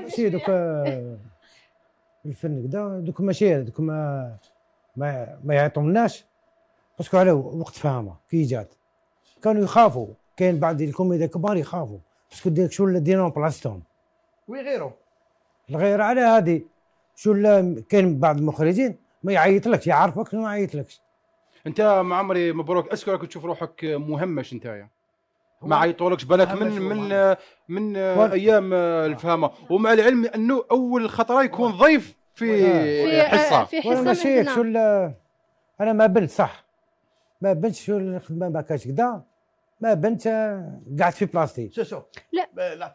ماشي دوك آه، الفن كدا دوك ماشي دوك ما ما, ما يعطوناش باسكو على وقت فاهمه كي جات كانوا يخافوا كاين بعض الكوميديا كبار يخافوا باسكو ديك شو اللي دينو بلاصتهم وي غيرو الغير على هذه شو اللي كاين بعض المخرجين ما يعيطلكش يعرفك ما يعيطلكش انت مع عمري مبروك اسكو راك تشوف روحك مهمش نتايا ما عيطولكش بالك من من من ايام آه، الفهامه ومع العلم انه اول خطره يكون ضيف في حصه في حصه ماشي شو انا ما بنت صح ما بنتش شو الخدمه ما كانش كدا ما بنت آه، قعدت في بلاصتي شو شو لا